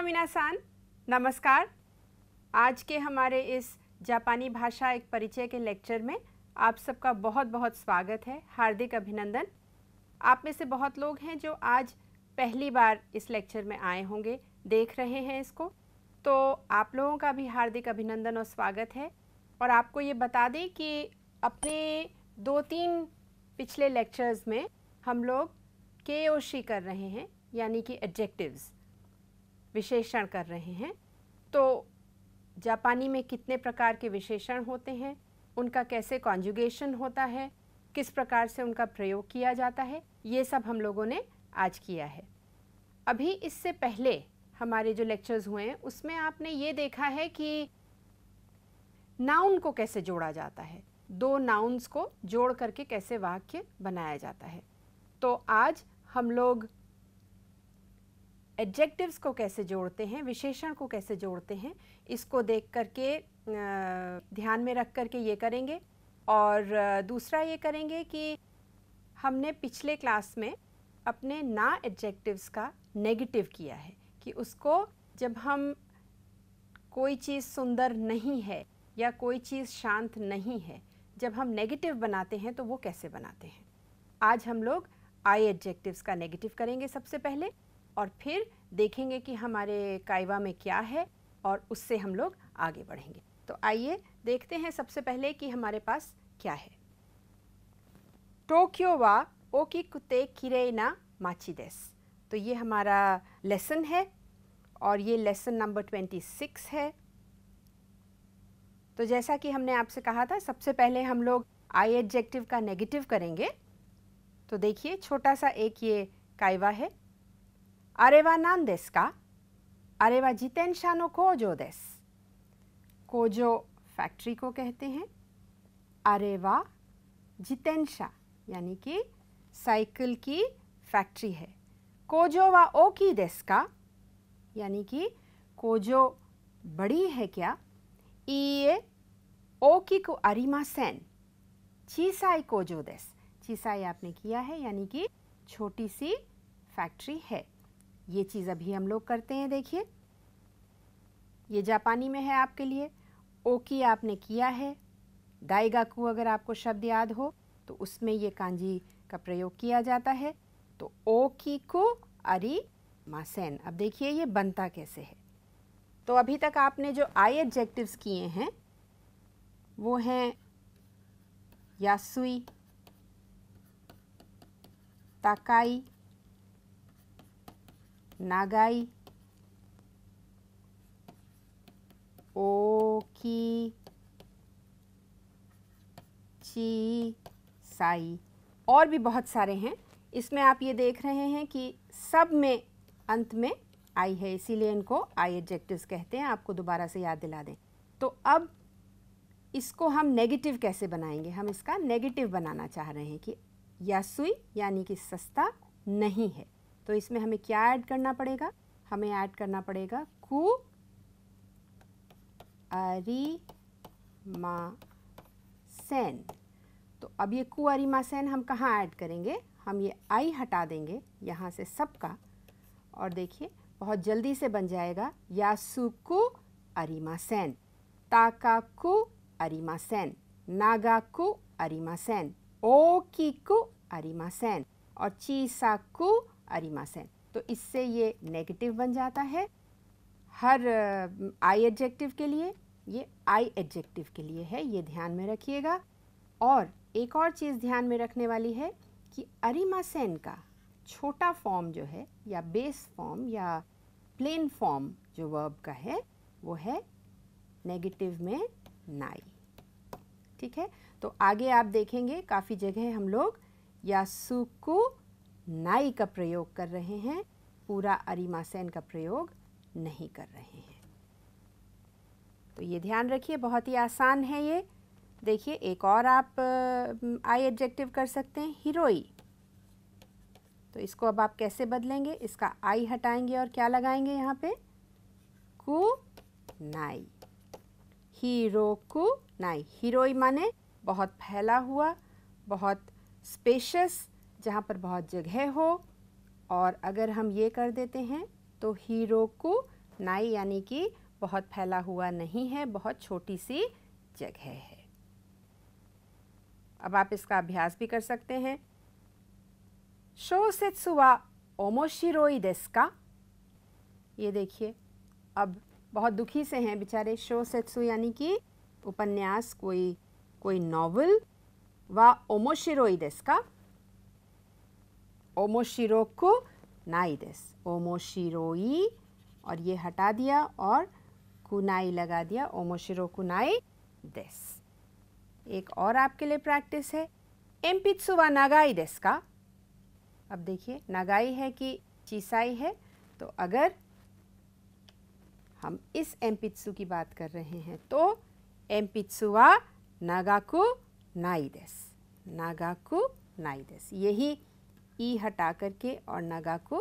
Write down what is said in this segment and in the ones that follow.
konnichiwa सान नमस्कार आज के हमारे इस जापानी भाषा एक परिचय के लेक्चर में आप सबका बहुत बहुत स्वागत है हार्दिक अभिनंदन आप में से बहुत लोग हैं जो आज पहली बार इस लेक्चर में आए होंगे देख रहे हैं इसको तो आप लोगों का भी हार्दिक अभिनंदन और स्वागत है और आपको ये बता दें कि अपने दो तीन पिछले लेक्चर्स में हम लोग के ओ शी कर रहे हैं यानी कि एडजेक्टिव्स विशेषण कर रहे हैं तो जापानी में कितने प्रकार के विशेषण होते हैं उनका कैसे कॉन्जुगेशन होता है किस प्रकार से उनका प्रयोग किया जाता है ये सब हम लोगों ने आज किया है अभी इससे पहले हमारे जो लेक्चर्स हुए हैं उसमें आपने ये देखा है कि नाउन को कैसे जोड़ा जाता है दो नाउन्स को जोड़ करके कैसे वाक्य बनाया जाता है तो आज हम लोग एडजेक्टिव्स को कैसे जोड़ते हैं विशेषण को कैसे जोड़ते हैं इसको देख करके ध्यान में रख करके ये करेंगे और दूसरा ये करेंगे कि हमने पिछले क्लास में अपने ना एडजेक्टिव्स का नेगेटिव किया है कि उसको जब हम कोई चीज़ सुंदर नहीं है या कोई चीज़ शांत नहीं है जब हम नेगेटिव बनाते हैं तो वो कैसे बनाते हैं आज हम लोग आई एडजेक्टिव्स का नेगेटिव करेंगे सबसे पहले और फिर देखेंगे कि हमारे कायवा में क्या है और उससे हम लोग आगे बढ़ेंगे तो आइए देखते हैं सबसे पहले कि हमारे पास क्या है टोक्यो वा ओकी कुते किरेना माची देस तो ये हमारा लेसन है और ये लेसन नंबर ट्वेंटी सिक्स है तो जैसा कि हमने आपसे कहा था सबसे पहले हम लोग आई एडजेक्टिव का नेगेटिव करेंगे तो देखिए छोटा सा एक ये कायवा है あれは何ですかあれは自転車の工場です。工場 फैक्ट्री को कहते हैं अरेवा जितेंशा यानी कि साइकिल की फैक्ट्री है कोजोवा ओकी देस्का यानी कि कोजो बड़ी है क्या इए ओकी को अरिमा सैन चीसाई कोजो देस चीसाई आपने किया है यानी कि छोटी सी फैक्ट्री है ये चीज़ अभी हम लोग करते हैं देखिए ये जापानी में है आपके लिए ओकी आपने किया है दाईगाकू अगर आपको शब्द याद हो तो उसमें ये कांजी का प्रयोग किया जाता है तो ओकी को अरी मासेन अब देखिए ये बनता कैसे है तो अभी तक आपने जो आई एडजेक्टिव्स किए हैं वो हैं यासुई ताकाई Nagai, Oki, ची साई और भी बहुत सारे हैं इसमें आप ये देख रहे हैं कि सब में अंत में आई है इसीलिए इनको आई एडजेक्टिव्स कहते हैं आपको दोबारा से याद दिला दें तो अब इसको हम नेगेटिव कैसे बनाएंगे हम इसका नेगेटिव बनाना चाह रहे हैं कि यासुई यानी कि सस्ता नहीं है तो इसमें हमें क्या ऐड करना पड़ेगा हमें ऐड करना पड़ेगा कु अरिमा सेन तो अब ये कु अरिमा सेन हम कहाँ ऐड करेंगे हम ये आई हटा देंगे यहाँ से सबका और देखिए बहुत जल्दी से बन जाएगा सुकु अरिमा सेन ताकाकु अरिमा सेन कु अरिमा सेन कु अरिमा सेन और कु तो इससे ये नेगेटिव बन जाता है हर आई एडजेक्टिव के लिए ये आई एडजेक्टिव के लिए है ये ध्यान में रखिएगा और एक और चीज़ ध्यान में रखने वाली है कि अरिमासेन का छोटा फॉर्म जो है या बेस फॉर्म या प्लेन फॉर्म जो वर्ब का है वो है नेगेटिव में नाई ठीक है तो आगे आप देखेंगे काफ़ी जगह हम लोग या सुकू नाई का प्रयोग कर रहे हैं पूरा अरिमासेन का प्रयोग नहीं कर रहे हैं तो ये ध्यान रखिए बहुत ही आसान है ये देखिए एक और आप आई एडजेक्टिव कर सकते हैं हीरोई तो इसको अब आप कैसे बदलेंगे इसका आई हटाएंगे और क्या लगाएंगे यहाँ पे कु नाई हीरो कु नाई हीरोई माने बहुत फैला हुआ बहुत स्पेशस जहाँ पर बहुत जगह हो और अगर हम ये कर देते हैं तो हीरो को नाई यानी कि बहुत फैला हुआ नहीं है बहुत छोटी सी जगह है अब आप इसका अभ्यास भी कर सकते हैं शोसेत्सु वा ओमोशिरोई का ये देखिए अब बहुत दुखी से हैं बेचारे शो सेत्सु यानी कि उपन्यास कोई कोई नॉवल व ओमोशिरोई का ओमोशिरोको नाई देस ओमोशिरोई और ये हटा दिया और कुनाई लगा दिया ओमोशिरो कुनाई देस एक और आपके लिए प्रैक्टिस है व नागाई देस का अब देखिए नगाई है कि चीसाई है तो अगर हम इस एम्पित्सु की बात कर रहे हैं तो व नागाकु नाई देस नागाकु नाई देस यही ई हटा करके और नागा को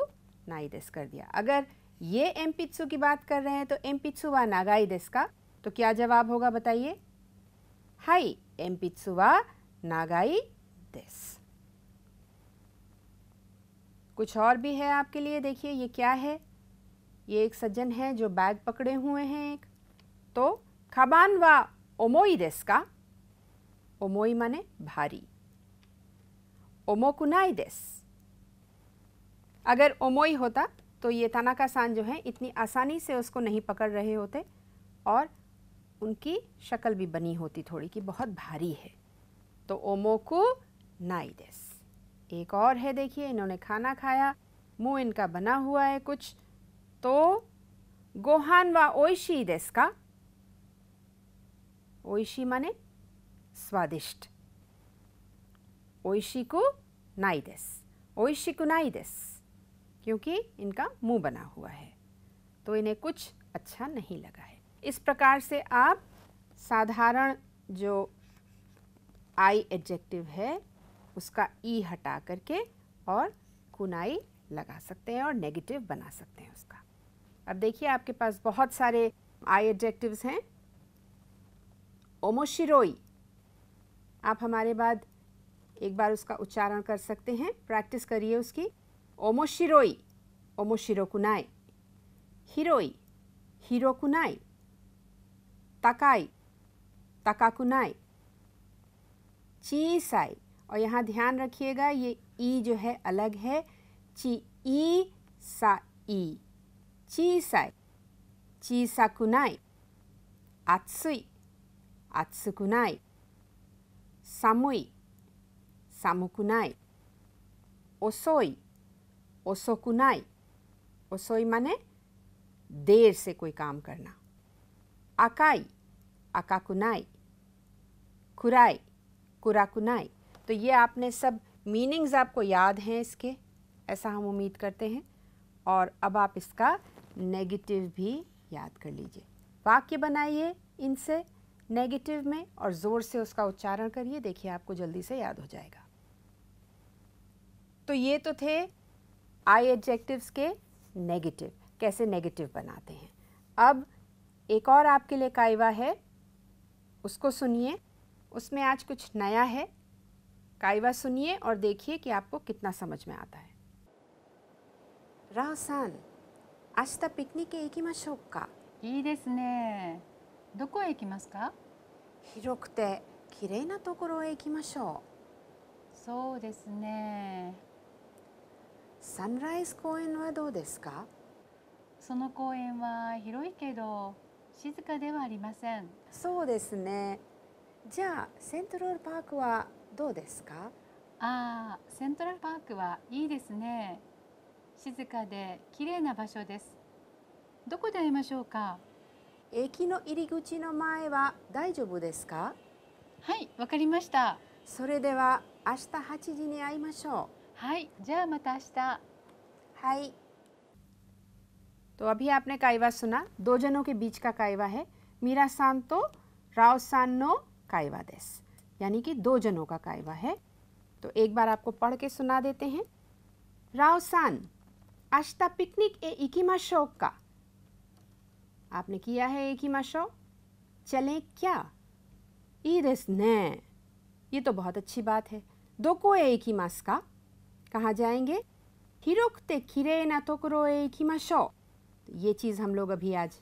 नाई कर दिया अगर ये एम की बात कर रहे हैं तो एम पित्सु व नागाई देस का तो क्या जवाब होगा बताइए हाई एम पित्सु व नागाई देस कुछ और भी है आपके लिए देखिए ये क्या है ये एक सज्जन है जो बैग पकड़े हुए हैं एक तो खबान व ओमोई देस का ओमोई माने भारी ओमोकुनाई देस अगर ओमोई होता तो ये सान जो है इतनी आसानी से उसको नहीं पकड़ रहे होते और उनकी शक्ल भी बनी होती थोड़ी कि बहुत भारी है तो ओमोकु नाइडेस एक और है देखिए इन्होंने खाना खाया मुंह इनका बना हुआ है कुछ तो गोहान व ओइशी देस का ओइशी माने स्वादिष्ट ओइशी को नाइडेस ओइशी को नाइडेस क्योंकि इनका मुंह बना हुआ है तो इन्हें कुछ अच्छा नहीं लगा है इस प्रकार से आप साधारण जो आई एडजेक्टिव है उसका ई हटा करके और कुनाई लगा सकते हैं और नेगेटिव बना सकते हैं उसका अब देखिए आपके पास बहुत सारे आई एडजेक्टिव्स हैं ओमोशिरोई आप हमारे बाद एक बार उसका उच्चारण कर सकते हैं प्रैक्टिस करिए उसकी 面白い面白くない広い広くない高い高くない小さい और यहाँ ध्यान रखिएगा ये ई जो है अलग है ची ई सा ई ची साई ची सा कुनाई 暑い暑くない寒い寒くない遅い ओसोकुनाई ओसोई माने देर से कोई काम करना अकाई अकाकुनाई कुराई कुराकुनाई तो ये आपने सब मीनिंग्स आपको याद हैं इसके ऐसा हम उम्मीद करते हैं और अब आप इसका नेगेटिव भी याद कर लीजिए वाक्य बनाइए इनसे नेगेटिव में और ज़ोर से उसका उच्चारण करिए देखिए आपको जल्दी से याद हो जाएगा तो ये तो थे आई एडजेक्टिव्स के नेगेटिव कैसे नेगेटिव बनाते हैं अब एक और आपके लिए कायवा है उसको सुनिए उसमें आज कुछ नया है कायवा सुनिए और देखिए कि आपको कितना समझ में आता है राव सान आज तक तो पिकनिक एक ही मशोक का いいですね。どこへ行きますか広くて綺麗なところへ行きましょう。そうですね。サンライズ公園はどうですかその公園は広いけど静かではありませんそうですねじゃあセントラルパークはどうですかああセントラルパークはいいですね静かで綺麗な場所ですどこで会いましょうか駅の入り口の前は大丈夫ですかはいわかりましたそれでは明日8時に会いましょうはいじゃあまた明日はい तो अभी आपने काइवा सुना दो जनों के बीच का काइवा है मीरा सान तो राव सान नो काइवा देस यानी कि दो जनों का काइवा है तो एक बार आपको पढ़ के सुना देते हैं राव सान आश्ता पिकनिक ए इकीमा शो का आपने किया है एक ही शो चले क्या ई देस ने ये तो बहुत अच्छी बात है दो को ए इकीमास का कहाँ जाएंगे हिरोकते खिरे ना तोकरो इकिमाशो तो ये चीज़ हम लोग अभी आज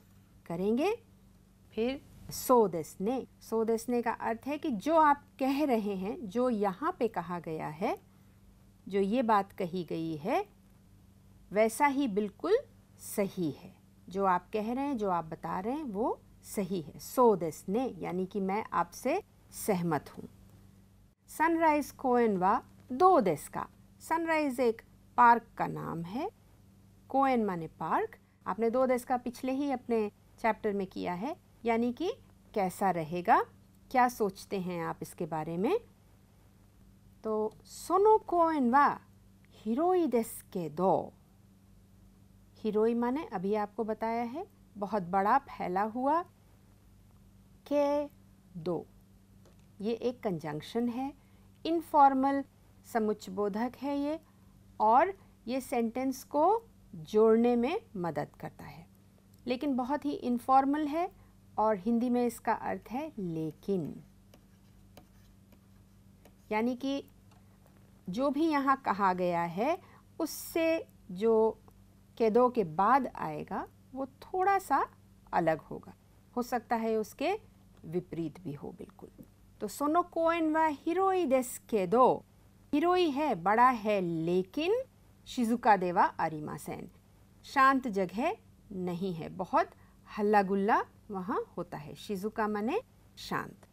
करेंगे फिर सो दसने सो दसने का अर्थ है कि जो आप कह रहे हैं जो यहाँ पे कहा गया है जो ये बात कही गई है वैसा ही बिल्कुल सही है जो आप कह रहे हैं जो आप बता रहे हैं वो सही है सो दसने यानी कि मैं आपसे सहमत हूँ सनराइज कोएनवा दो दस का सनराइज एक पार्क का नाम है कोयन माने पार्क आपने दो दस का पिछले ही अपने चैप्टर में किया है यानी कि कैसा रहेगा क्या सोचते हैं आप इसके बारे में तो सोनो कोयन वा हिरोई दस के दो हिरोई माने अभी आपको बताया है बहुत बड़ा फैला हुआ के दो ये एक कंजंक्शन है इनफॉर्मल समुच्च बोधक है ये और ये सेंटेंस को जोड़ने में मदद करता है लेकिन बहुत ही इनफॉर्मल है और हिंदी में इसका अर्थ है लेकिन यानी कि जो भी यहाँ कहा गया है उससे जो कैदो के बाद आएगा वो थोड़ा सा अलग होगा हो सकता है उसके विपरीत भी हो बिल्कुल तो सोनो कोइन व हिरोई देस हिरोई है बड़ा है लेकिन शिजुका देवा अरिमा सेन शांत जगह नहीं है बहुत हल्ला गुल्ला वहाँ होता है शिजुका मने शांत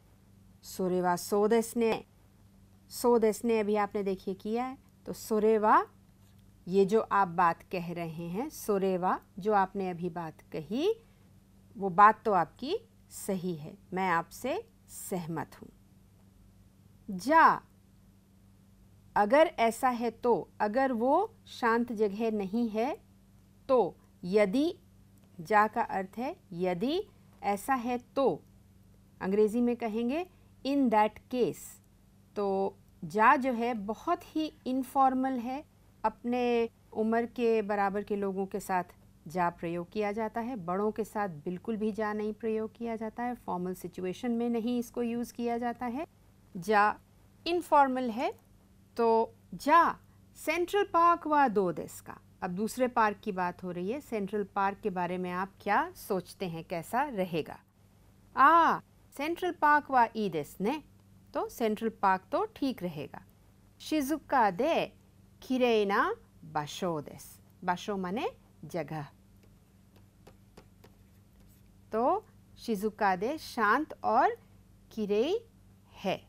सोरेवा सोदेस ने सोदेस ने अभी आपने देखिए किया है तो सोरेवा ये जो आप बात कह रहे हैं सोरेवा जो आपने अभी बात कही वो बात तो आपकी सही है मैं आपसे सहमत हूँ जा अगर ऐसा है तो अगर वो शांत जगह नहीं है तो यदि जा का अर्थ है यदि ऐसा है तो अंग्रेज़ी में कहेंगे इन दैट केस तो जा जो है बहुत ही इनफॉर्मल है अपने उम्र के बराबर के लोगों के साथ जा प्रयोग किया जाता है बड़ों के साथ बिल्कुल भी जा नहीं प्रयोग किया जाता है फॉर्मल सिचुएशन में नहीं इसको यूज़ किया जाता है जा इनफॉर्मल है तो जा सेंट्रल पार्क व दो देश का अब दूसरे पार्क की बात हो रही है सेंट्रल पार्क के बारे में आप क्या सोचते हैं कैसा रहेगा आ सेंट्रल पार्क व ई देश ने तो सेंट्रल पार्क तो ठीक रहेगा शिजुका दे खिरेना बशो देश बशो मने जगह तो शिजुका दे शांत और किरेई है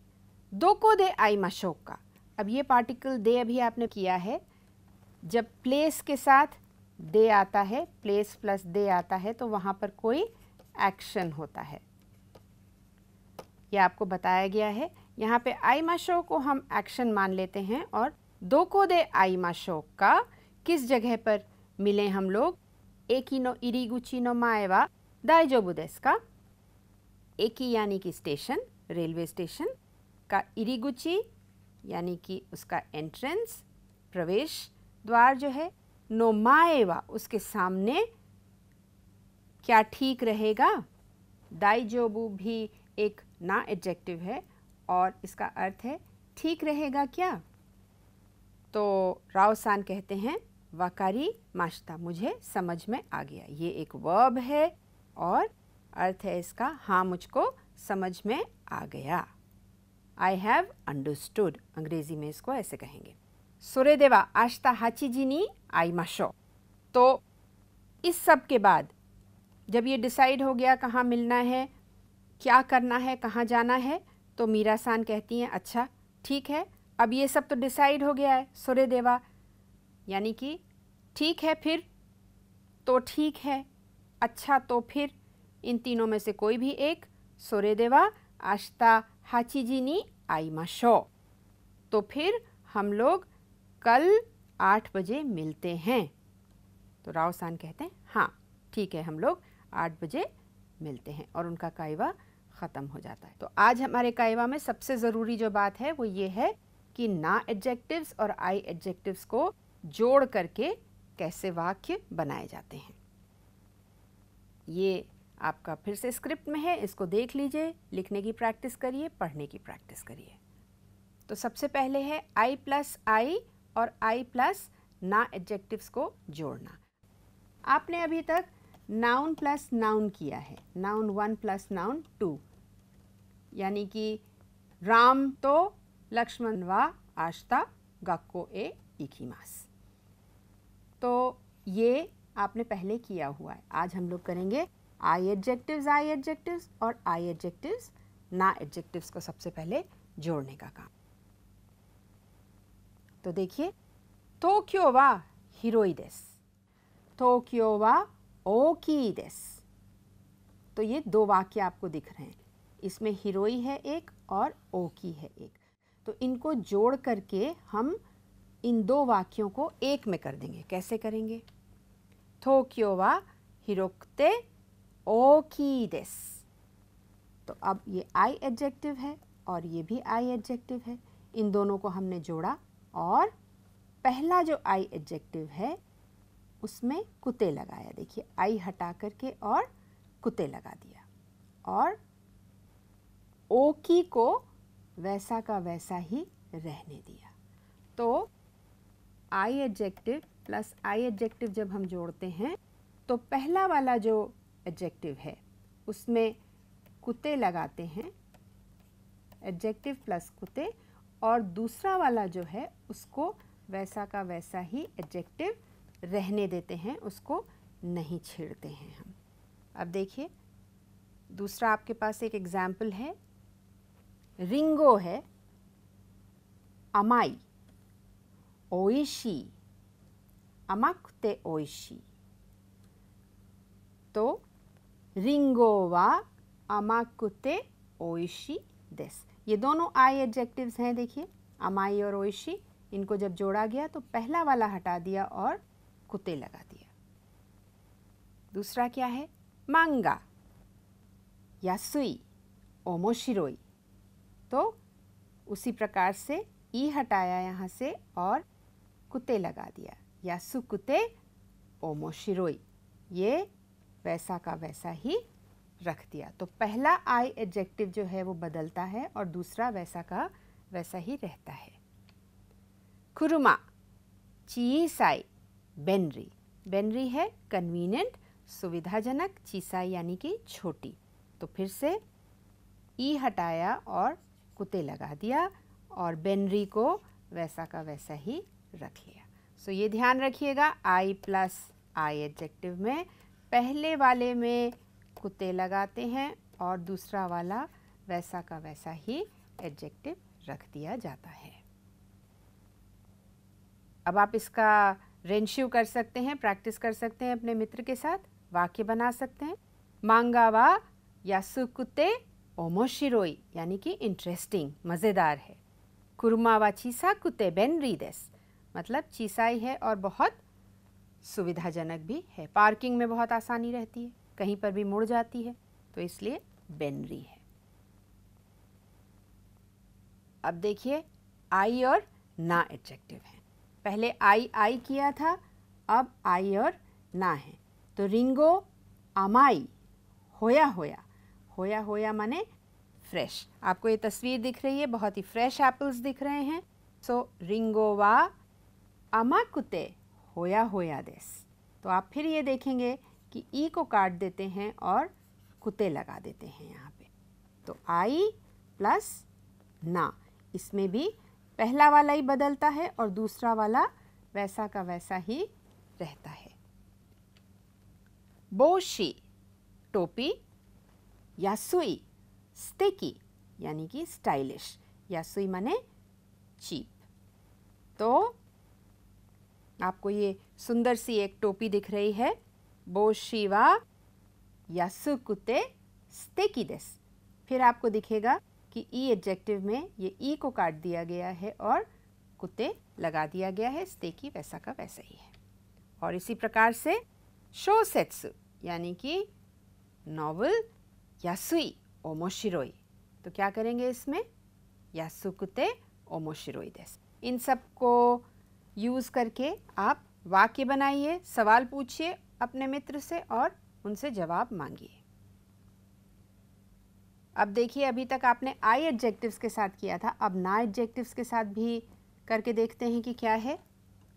दो को दे आई मशोक का अब ये पार्टिकल दे अभी आपने किया है जब प्लेस के साथ दे आता है प्लेस प्लस दे आता है तो वहाँ पर कोई एक्शन होता है यह आपको बताया गया है यहाँ पे आई माशो को हम एक्शन मान लेते हैं और दो को दे आई माशो का किस जगह पर मिले हम लोग एक ही नो इरीगुची नो माएवा दाइजो बुदेस का एक ही यानी कि स्टेशन रेलवे स्टेशन का इरीगुची यानी कि उसका एंट्रेंस प्रवेश द्वार जो है नोमाएवा उसके सामने क्या ठीक रहेगा दाइजोबू भी एक ना एडजेक्टिव है और इसका अर्थ है ठीक रहेगा क्या तो रावसान कहते हैं वाकारी माश्ता मुझे समझ में आ गया ये एक वर्ब है और अर्थ है इसका हाँ मुझको समझ में आ गया आई हैव अंडरस्टूड अंग्रेजी में इसको ऐसे कहेंगे देवा आश्ता हाची जी नी आई मशो तो इस सब के बाद जब ये डिसाइड हो गया कहाँ मिलना है क्या करना है कहाँ जाना है तो मीरा सान कहती हैं अच्छा ठीक है अब ये सब तो डिसाइड हो गया है सूर्यदेवा यानी कि ठीक है फिर तो ठीक है अच्छा तो फिर इन तीनों में से कोई भी एक सूर्यदेवा आस्था हाची जी नी आई माशो तो फिर हम लोग कल आठ बजे मिलते हैं तो राव सान कहते हैं हाँ ठीक है हम लोग आठ बजे मिलते हैं और उनका कायवा ख़त्म हो जाता है तो आज हमारे कायवा में सबसे ज़रूरी जो बात है वो ये है कि ना एडजेक्टिव्स और आई एडजेक्टिव्स को जोड़ करके कैसे वाक्य बनाए जाते हैं ये आपका फिर से स्क्रिप्ट में है इसको देख लीजिए लिखने की प्रैक्टिस करिए पढ़ने की प्रैक्टिस करिए तो सबसे पहले है आई प्लस आई और आई प्लस ना एडजेक्टिव्स को जोड़ना आपने अभी तक नाउन प्लस नाउन किया है noun one plus noun two यानी कि राम तो लक्ष्मण व आश्ता गक्को ए इखीमास तो ये आपने पहले किया हुआ है आज हम लोग करेंगे आई एडजेक्टिव्स आई एडजेक्टिव्स और आई एडजेक्टिव्स ना एडजेक्टिव्स को सबसे पहले जोड़ने का काम तो देखिए तोक्यो वा हिरोई देस तोक्यो वा ओकी देस तो ये दो वाक्य आपको दिख रहे हैं इसमें हिरोई है एक और ओकी है एक तो इनको जोड़ करके हम इन दो वाक्यों को एक में कर देंगे कैसे करेंगे थोक्यो वा हिरोकते 大きいです。तो अब ये आई एडजेक्टिव है और ये भी आई एडजेक्टिव है इन दोनों को हमने जोड़ा और पहला जो आई एडजेक्टिव है उसमें कुत्ते लगाया देखिए आई हटा करके और कुत्ते लगा दिया और ओकी को वैसा का वैसा ही रहने दिया तो I adjective plus I adjective जब हम जोड़ते हैं तो पहला वाला जो एडजेक्टिव है उसमें कुत्ते लगाते हैं एडजेक्टिव प्लस कुत्ते और दूसरा वाला जो है उसको वैसा का वैसा ही एडजेक्टिव रहने देते हैं उसको नहीं छेड़ते हैं हम अब देखिए दूसरा आपके पास एक एग्ज़ाम्पल है रिंगो है अमाई ओइशी अमाकुते ओइशी तो रिंगो वा अमाकुते ओइशी दिस ये दोनों आई एडजेक्टिव्स हैं देखिए अमाई और ओइशी इनको जब जोड़ा गया तो पहला वाला हटा दिया और कुते लगा दिया दूसरा क्या है मांगा या सुई ओमोशिरोई तो उसी प्रकार से ई हटाया यहाँ से और कुते लगा दिया या सुकुते ओमोशिरोई ये वैसा का वैसा ही रख दिया तो पहला आई एडजेक्टिव जो है वो बदलता है और दूसरा वैसा का वैसा ही रहता है खुरुमा चीसाई बेनरी बेनरी है कन्वीनियंट सुविधाजनक चीसाई यानी कि छोटी तो फिर से ई e हटाया और कुते लगा दिया और बेनरी को वैसा का वैसा ही रख लिया सो so, ये ध्यान रखिएगा आई प्लस आई एडजेक्टिव में पहले वाले में कुत्ते लगाते हैं और दूसरा वाला वैसा का वैसा ही एडजेक्टिव रख दिया जाता है अब आप इसका रेंश्यू कर सकते हैं प्रैक्टिस कर सकते हैं अपने मित्र के साथ वाक्य बना सकते हैं मांगावा या सुकुते ओमोशिरोई यानी कि इंटरेस्टिंग मज़ेदार है कुरमावा चीसा कुत्ते बेन रीदेस मतलब चीसाई है और बहुत सुविधाजनक भी है पार्किंग में बहुत आसानी रहती है कहीं पर भी मुड़ जाती है तो इसलिए बेनरी है अब देखिए आई और ना एडजेक्टिव है पहले आई आई किया था अब आई और ना है तो रिंगो अमाई होया होया होया होया माने फ्रेश आपको ये तस्वीर दिख रही है बहुत ही फ्रेश एप्पल्स दिख रहे हैं सो रिंगो रिंगोवा अमाकुते होया होया देस तो आप फिर ये देखेंगे कि ई को काट देते हैं और कुते लगा देते हैं यहाँ पे तो आई प्लस ना इसमें भी पहला वाला ही बदलता है और दूसरा वाला वैसा का वैसा ही रहता है बोशी टोपी या सुई स्टेकी यानी कि स्टाइलिश या सुई माने चीप तो आपको ये सुंदर सी एक टोपी दिख रही है बोशिवा यासुकुते स्तेकी फिर आपको दिखेगा कि ई एडजेक्टिव में ये ई को काट दिया गया है और कुत्ते लगा दिया गया है स्तेकी वैसा का वैसा ही है और इसी प्रकार से शो सेट्स यानी कि नॉवल यासुई ओमोशिरोई तो क्या करेंगे इसमें यासुकुते ओमोशिरोई दस इन सब को यूज़ करके आप वाक्य बनाइए सवाल पूछिए अपने मित्र से और उनसे जवाब मांगिए अब देखिए अभी तक आपने आई एडजेक्टिव्स के साथ किया था अब ना एडजेक्टिव्स के साथ भी करके देखते हैं कि क्या है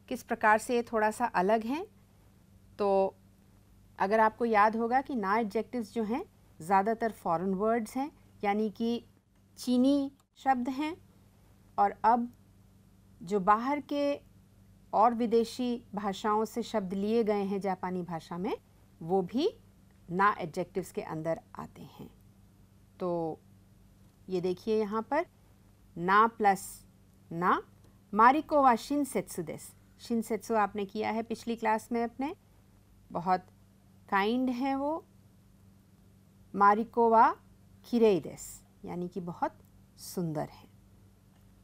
किस प्रकार से ये थोड़ा सा अलग हैं तो अगर आपको याद होगा कि ना एडजेक्टिव्स जो हैं ज़्यादातर फॉरेन वर्ड्स हैं यानी कि चीनी शब्द हैं और अब जो बाहर के और विदेशी भाषाओं से शब्द लिए गए हैं जापानी भाषा में वो भी ना एडजेक्टिव्स के अंदर आते हैं तो ये देखिए यहाँ पर ना प्लस ना मारिकोवा शिनसेत्सु शिन शिनसेत्सु आपने किया है पिछली क्लास में अपने बहुत काइंड हैं वो मारिकोवा किरेई दिस यानी कि बहुत सुंदर है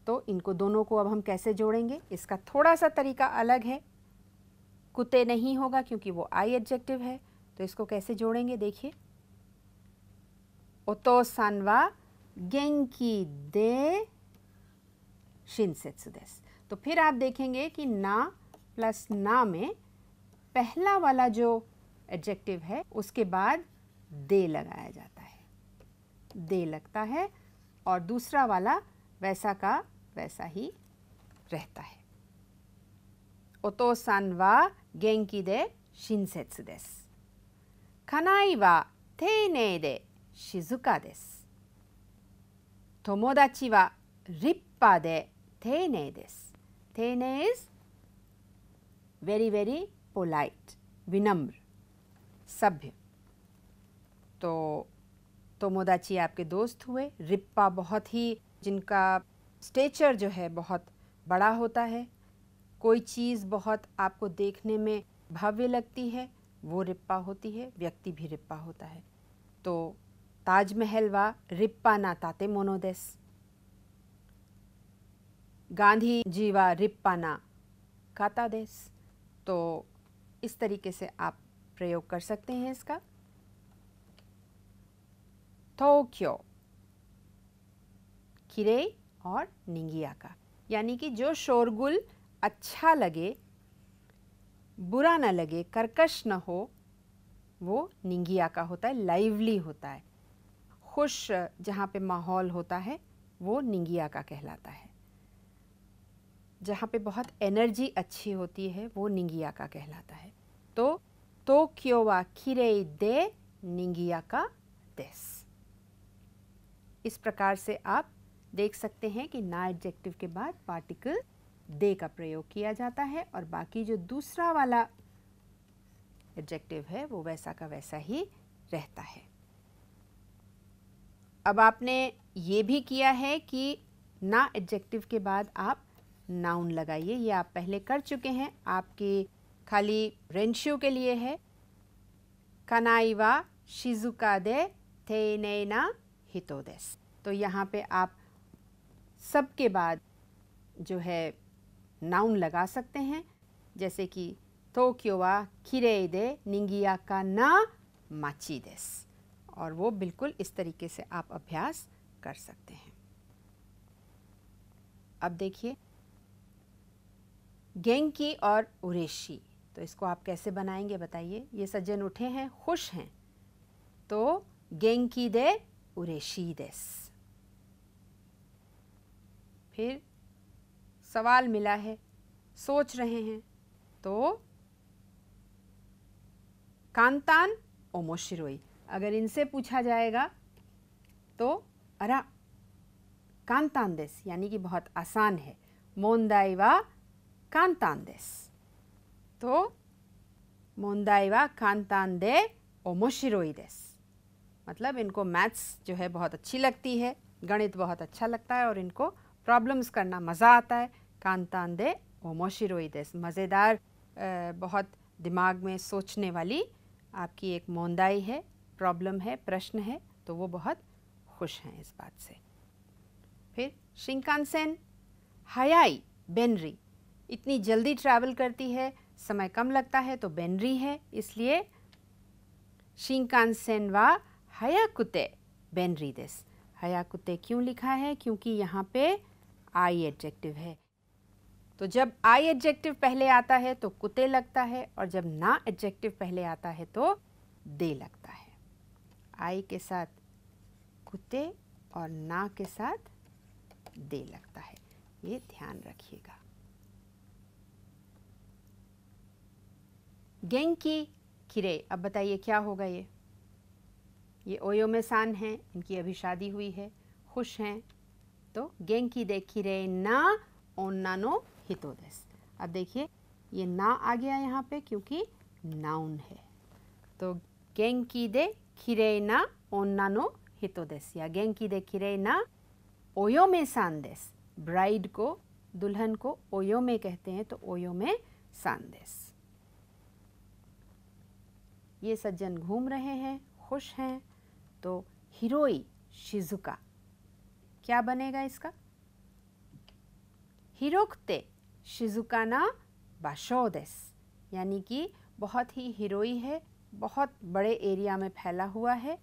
तो इनको दोनों को अब हम कैसे जोड़ेंगे इसका थोड़ा सा तरीका अलग है कुत्ते नहीं होगा क्योंकि वो आई एडजेक्टिव है तो इसको कैसे जोड़ेंगे देखिए ओतो सानवा गेंकी दे शिनसेत्सु देस तो फिर आप देखेंगे कि ना प्लस ना में पहला वाला जो एडजेक्टिव है उसके बाद दे लगाया जाता है दे लगता है और दूसरा वाला वैसा का वैसा ही रहता है ओतो सान वा गेंकी दे शिनसेत्सु देस कनाई वा तेने दे शिजुका देस तोमोदाची वा रिप्पा दे तेने देस तेने इज वेरी वेरी पोलाइट विनम्र सभ्य तो तोमोदाची आपके दोस्त हुए रिप्पा बहुत ही जिनका स्टेचर जो है बहुत बड़ा होता है कोई चीज़ बहुत आपको देखने में भव्य लगती है वो रिप्पा होती है व्यक्ति भी रिप्पा होता है तो ताजमहल व रिप्पा ना ताते मोनोदेस गांधी जी व रिप्पा ना काता देश तो इस तरीके से आप प्रयोग कर सकते हैं इसका टोक्यो किरे और निंगिया का यानी कि जो शोरगुल अच्छा लगे बुरा ना लगे कर्कश ना हो वो निंगिया का होता है लाइवली होता है खुश जहाँ पे माहौल होता है वो निंगिया का कहलाता है जहाँ पे बहुत एनर्जी अच्छी होती है वो निंगिया का कहलाता है तो तो वा खिरे दे निंगिया का देस इस प्रकार से आप देख सकते हैं कि ना एडजेक्टिव के बाद पार्टिकल दे का प्रयोग किया जाता है और बाकी जो दूसरा वाला एडजेक्टिव है वो वैसा का वैसा ही रहता है अब आपने ये भी किया है कि ना एडजेक्टिव के बाद आप नाउन लगाइए ये आप पहले कर चुके हैं आपके खाली रेंशियो के लिए है कनाइवा शिजुका दे नैना हितोदेस तो यहाँ पे आप सब के बाद जो है नाउन लगा सकते हैं जैसे कि तोक्यो वा खिरे दे निंगिया का ना माची देस और वो बिल्कुल इस तरीके से आप अभ्यास कर सकते हैं अब देखिए गेंकी और उरेशी तो इसको आप कैसे बनाएंगे बताइए ये सज्जन उठे हैं खुश हैं तो गेंकी दे उरेशी देस फिर सवाल मिला है सोच रहे हैं तो कांतान ओमोशिरोई अगर इनसे पूछा जाएगा तो अरा कांतान देस यानी कि बहुत आसान है मोन्दाई व कांतान देस तो मोन्दाई कांतान दे ओमोशिरोई देस मतलब इनको मैथ्स जो है बहुत अच्छी लगती है गणित बहुत अच्छा लगता है और इनको प्रॉब्लम्स करना मज़ा आता है कांतान दे ओमोशिरोई दिस मज़ेदार बहुत दिमाग में सोचने वाली आपकी एक मोंदाई है प्रॉब्लम है प्रश्न है तो वो बहुत खुश हैं इस बात से फिर शिंकानसेन हयाई बेनरी इतनी जल्दी ट्रैवल करती है समय कम लगता है तो बेनरी है इसलिए शिंकानसेन हया कुत्ते बेनरी हया कुत्ते क्यों लिखा है क्योंकि यहाँ पे आई एडजेक्टिव है तो जब आई एडजेक्टिव पहले आता है तो कुते लगता है और जब ना एडजेक्टिव पहले आता है तो दे लगता है आई के साथ कुते और ना के साथ दे लगता है ये ध्यान रखिएगा गेंग की किरे अब बताइए क्या होगा ये ये ओयो में शान हैं इनकी अभी शादी हुई है खुश हैं तो गेंकी देखी रे ना ओन्ना नो हितो देस अब देखिए ये ना आ गया यहाँ पे क्योंकि नाउन है तो गेंकी दे खिरे ना ओन्ना हितो देस या गेंकी दे खिरे ना ओयोमे सान देस ब्राइड को दुल्हन को ओयोमे कहते हैं तो ओयोमे सान देस ये सज्जन घूम रहे हैं खुश हैं तो हिरोई शिजुका क्या बनेगा इसका हिरोकते शिजुकाना बाशोदेस यानी कि बहुत ही हिरोई है बहुत बड़े एरिया में फैला हुआ है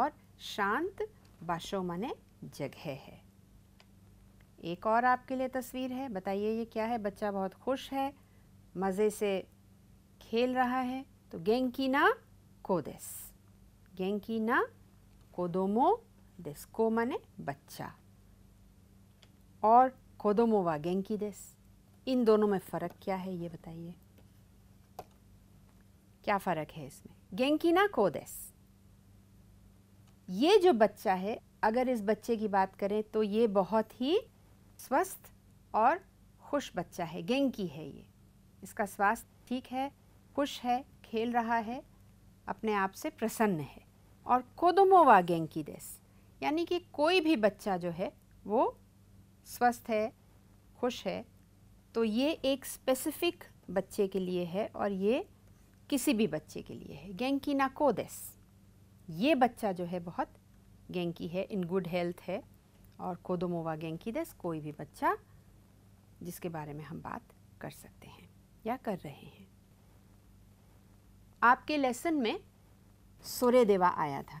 और शांत बाशो माने जगह है एक और आपके लिए तस्वीर है बताइए ये क्या है बच्चा बहुत खुश है मज़े से खेल रहा है तो गेंकी ना कोदेस गेंकी ना कोदोमो देस को माने बच्चा और कोदोमो गेंकी देस इन दोनों में फ़र्क क्या है ये बताइए क्या फ़र्क है इसमें ना कोदेस ये जो बच्चा है अगर इस बच्चे की बात करें तो ये बहुत ही स्वस्थ और खुश बच्चा है गेंकी है ये इसका स्वास्थ्य ठीक है खुश है खेल रहा है अपने आप से प्रसन्न है और कोदोमोवा गेंकी देस यानी कि कोई भी बच्चा जो है वो स्वस्थ है खुश है तो ये एक स्पेसिफिक बच्चे के लिए है और ये किसी भी बच्चे के लिए है गेंकी कोदेस ये बच्चा जो है बहुत गेंकी है इन गुड हेल्थ है और कोदोमोवा गेंकी दस कोई भी बच्चा जिसके बारे में हम बात कर सकते हैं या कर रहे हैं आपके लेसन में सूर्य देवा आया था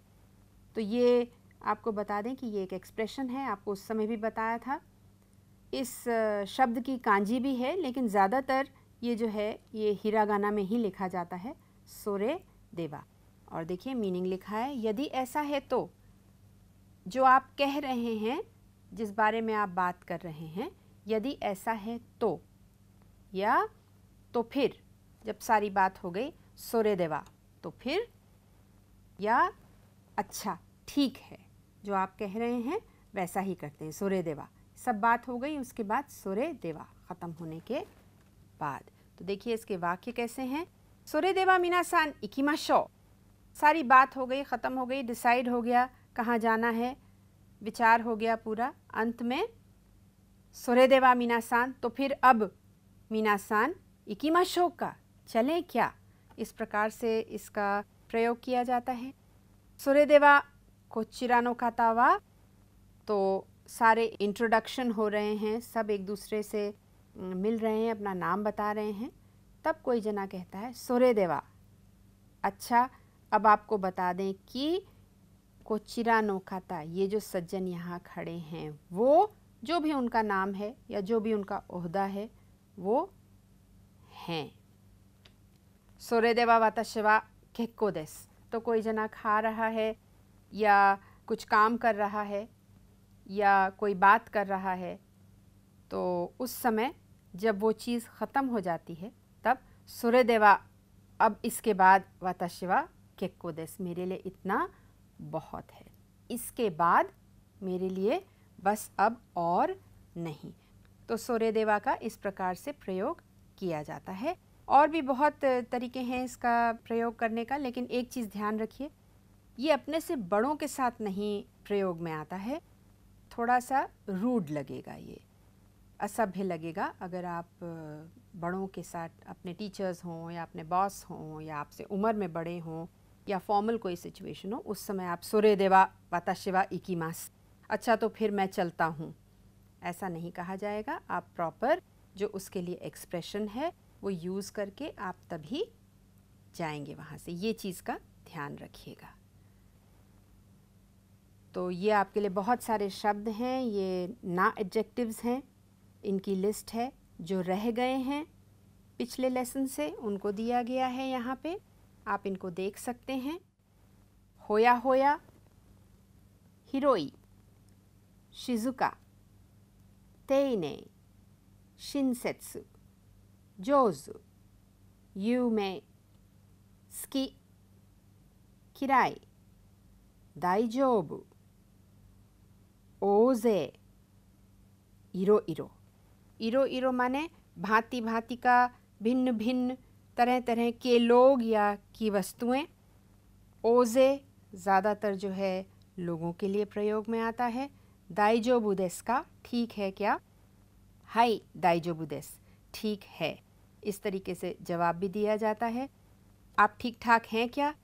तो ये आपको बता दें कि ये एक एक्सप्रेशन है आपको उस समय भी बताया था इस शब्द की कांजी भी है लेकिन ज़्यादातर ये जो है ये हीरागाना में ही लिखा जाता है सोरे देवा और देखिए मीनिंग लिखा है यदि ऐसा है तो जो आप कह रहे हैं जिस बारे में आप बात कर रहे हैं यदि ऐसा है तो या तो फिर जब सारी बात हो गई सोरे देवा तो फिर या अच्छा ठीक है जो आप कह रहे हैं वैसा ही करते हैं सूर्य देवा सब बात हो गई उसके बाद सूर्य देवा ख़त्म होने के बाद तो देखिए इसके वाक्य कैसे हैं सूर्य देवा मीना सान इकीमा शो सारी बात हो गई ख़त्म हो गई डिसाइड हो गया कहाँ जाना है विचार हो गया पूरा अंत में सूर्य देवा मीना सान तो फिर अब मीना सान इकीमा शो का चले क्या इस प्रकार से इसका प्रयोग किया जाता है सूर्य देवा को चिरानो हुआ तो सारे इंट्रोडक्शन हो रहे हैं सब एक दूसरे से मिल रहे हैं अपना नाम बता रहे हैं तब कोई जना कहता है सोरे देवा अच्छा अब आपको बता दें कि कोचिरा नोखाता ये जो सज्जन यहाँ खड़े हैं वो जो भी उनका नाम है या जो भी उनका ओहदा है वो हैं सोरे वाता शिवा केक्को देस तो कोई जना खा रहा है या कुछ काम कर रहा है या कोई बात कर रहा है तो उस समय जब वो चीज़ ख़त्म हो जाती है तब सूर्य देवा अब इसके बाद वाताशिवा केक्को दस मेरे लिए इतना बहुत है इसके बाद मेरे लिए बस अब और नहीं तो सूर्य देवा का इस प्रकार से प्रयोग किया जाता है और भी बहुत तरीके हैं इसका प्रयोग करने का लेकिन एक चीज़ ध्यान रखिए ये अपने से बड़ों के साथ नहीं प्रयोग में आता है थोड़ा सा रूड लगेगा ये असभ्य लगेगा अगर आप बड़ों के साथ अपने टीचर्स हों या अपने बॉस हों या आपसे उम्र में बड़े हों या फॉर्मल कोई सिचुएशन हो उस समय आप सूर्य देवा शिवा इक्की मास अच्छा तो फिर मैं चलता हूँ ऐसा नहीं कहा जाएगा आप प्रॉपर जो उसके लिए एक्सप्रेशन है वो यूज़ करके आप तभी जाएंगे वहाँ से ये चीज़ का ध्यान रखिएगा तो ये आपके लिए बहुत सारे शब्द हैं ये ना एडजेक्टिव्स हैं इनकी लिस्ट है जो रह गए हैं पिछले लेसन से उनको दिया गया है यहाँ पे आप इनको देख सकते हैं होया होया हिरोई शिजुका तेने शिनसेत्सु जोजु मे स्की किराई जोबू माने भांति भांति का भिन्न भिन्न तरह तरह के लोग या की वस्तुएं ओजे ज़्यादातर जो है लोगों के लिए प्रयोग में आता है दाइजो बुदेस का ठीक है क्या हाई दाइजो बुदेस ठीक है इस तरीके से जवाब भी दिया जाता है आप ठीक ठाक हैं क्या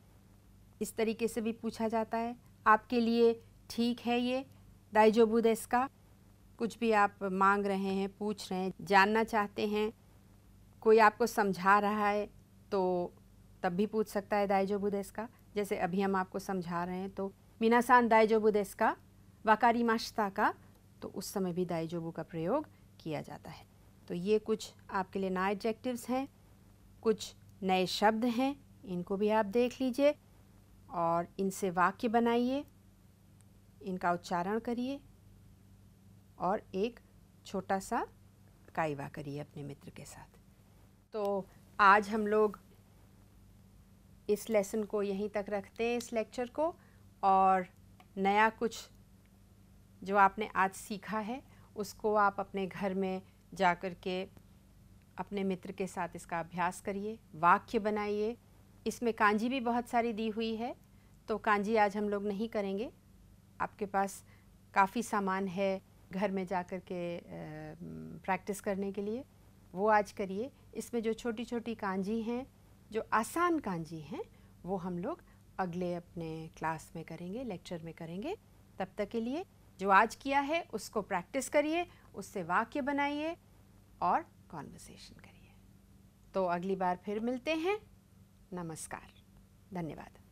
इस तरीके से भी पूछा जाता है आपके लिए ठीक है ये दाइजोबू देश का कुछ भी आप मांग रहे हैं पूछ रहे हैं जानना चाहते हैं कोई आपको समझा रहा है तो तब भी पूछ सकता है दाइजोबू देश का जैसे अभी हम आपको समझा रहे हैं तो मिनासान दाइजोबू देश का वाकारी माश्ता का तो उस समय भी दाइजोबू का प्रयोग किया जाता है तो ये कुछ आपके लिए नए एडजेक्टिव्स हैं कुछ नए शब्द हैं इनको भी आप देख लीजिए और इनसे वाक्य बनाइए इनका उच्चारण करिए और एक छोटा सा कायवा करिए अपने मित्र के साथ तो आज हम लोग इस लेसन को यहीं तक रखते हैं इस लेक्चर को और नया कुछ जो आपने आज सीखा है उसको आप अपने घर में जा कर के अपने मित्र के साथ इसका अभ्यास करिए वाक्य बनाइए इसमें कांजी भी बहुत सारी दी हुई है तो कांजी आज हम लोग नहीं करेंगे आपके पास काफ़ी सामान है घर में जा कर के प्रैक्टिस करने के लिए वो आज करिए इसमें जो छोटी छोटी कांजी हैं जो आसान कांजी हैं वो हम लोग अगले अपने क्लास में करेंगे लेक्चर में करेंगे तब तक के लिए जो आज किया है उसको प्रैक्टिस करिए उससे वाक्य बनाइए और कॉन्वर्सेशन करिए तो अगली बार फिर मिलते हैं नमस्कार धन्यवाद